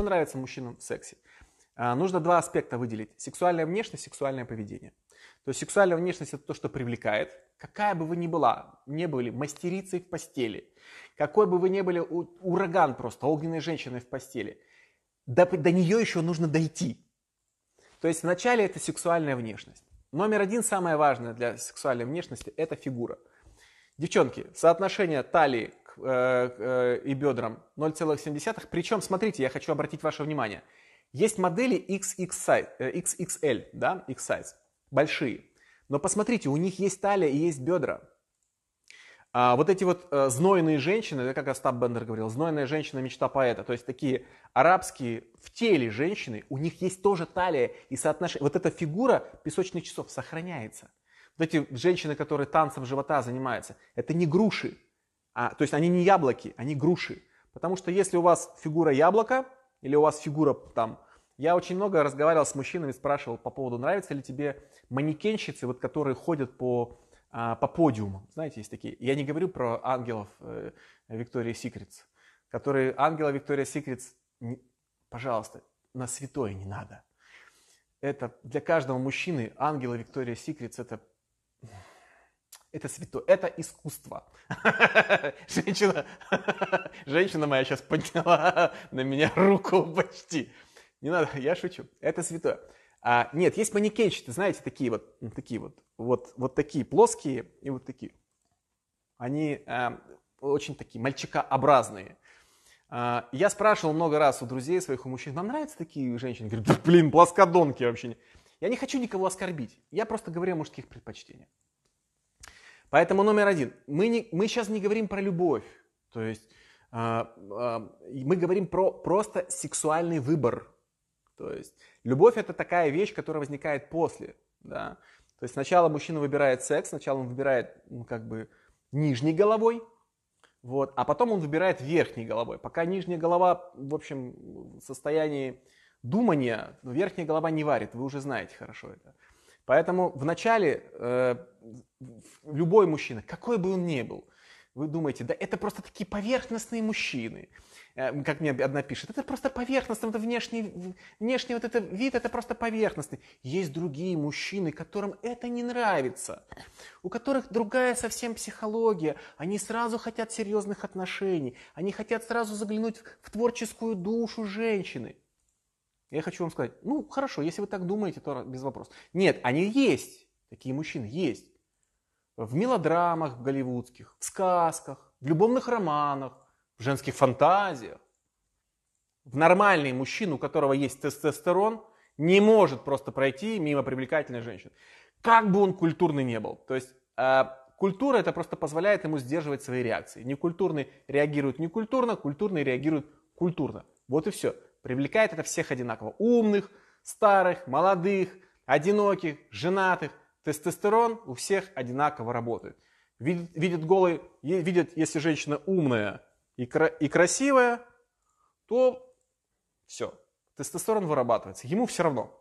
Что нравится мужчинам в сексе? А, нужно два аспекта выделить. Сексуальная внешность, сексуальное поведение. То есть сексуальная внешность – это то, что привлекает. Какая бы вы ни была, не были мастерицей в постели, какой бы вы ни были ураган просто, огненной женщиной в постели, до, до нее еще нужно дойти. То есть вначале это сексуальная внешность. Номер один, самое важное для сексуальной внешности – это фигура. Девчонки, соотношение талии Э, э, и бедрам 0,7. Причем, смотрите, я хочу обратить ваше внимание. Есть модели XX size, XXL, да, X-size, большие. Но посмотрите, у них есть талия и есть бедра. А вот эти вот э, знойные женщины, как Остап Бендер говорил, знойная женщина – мечта поэта. То есть такие арабские в теле женщины, у них есть тоже талия и соотношение. Вот эта фигура песочных часов сохраняется. Вот эти женщины, которые танцем живота занимаются, это не груши, а, то есть они не яблоки, они груши. Потому что если у вас фигура яблока или у вас фигура там... Я очень много разговаривал с мужчинами, спрашивал по поводу, нравятся ли тебе манекенщицы, вот, которые ходят по, а, по подиуму. Знаете, есть такие... Я не говорю про ангелов э, Виктории Секретс, которые... Ангела Виктория Секретс, пожалуйста, на святое не надо. Это для каждого мужчины ангела Виктория Секретс это это святое, это искусство. Женщина, женщина моя сейчас подняла на меня руку почти. Не надо, я шучу. Это святое. А, нет, есть манекенщицы, знаете, такие вот, ну, такие вот, вот, вот такие плоские и вот такие. Они э, очень такие мальчикообразные. Э, я спрашивал много раз у друзей своих, у мужчин, вам нравятся такие женщины? Говорят, да блин, плоскодонки вообще. Я не хочу никого оскорбить. Я просто говорю о мужских предпочтениях. Поэтому номер один. Мы, не, мы сейчас не говорим про любовь. То есть э, э, мы говорим про просто сексуальный выбор. То есть любовь это такая вещь, которая возникает после. Да? То есть сначала мужчина выбирает секс, сначала он выбирает ну, как бы нижней головой, вот, а потом он выбирает верхней головой. Пока нижняя голова, в общем, в состоянии думания, верхняя голова не варит, вы уже знаете хорошо это. Поэтому в начале э, любой мужчина, какой бы он ни был, вы думаете, да это просто такие поверхностные мужчины. Э, как мне одна пишет, это просто поверхностный, это внешний, внешний вот этот вид, это просто поверхностный. Есть другие мужчины, которым это не нравится, у которых другая совсем психология. Они сразу хотят серьезных отношений, они хотят сразу заглянуть в творческую душу женщины. Я хочу вам сказать, ну хорошо, если вы так думаете, то без вопросов. Нет, они есть, такие мужчины есть в мелодрамах голливудских, в сказках, в любовных романах, в женских фантазиях. В нормальный мужчина, у которого есть тестостерон, не может просто пройти мимо привлекательной женщины. Как бы он культурный не был. То есть э, культура это просто позволяет ему сдерживать свои реакции. Некультурный реагирует некультурно, культурный реагирует культурно. Вот и все. Привлекает это всех одинаково. Умных, старых, молодых, одиноких, женатых. Тестостерон у всех одинаково работает. Видит, видит голый, видит, если женщина умная и, и красивая, то все, тестостерон вырабатывается. Ему все равно.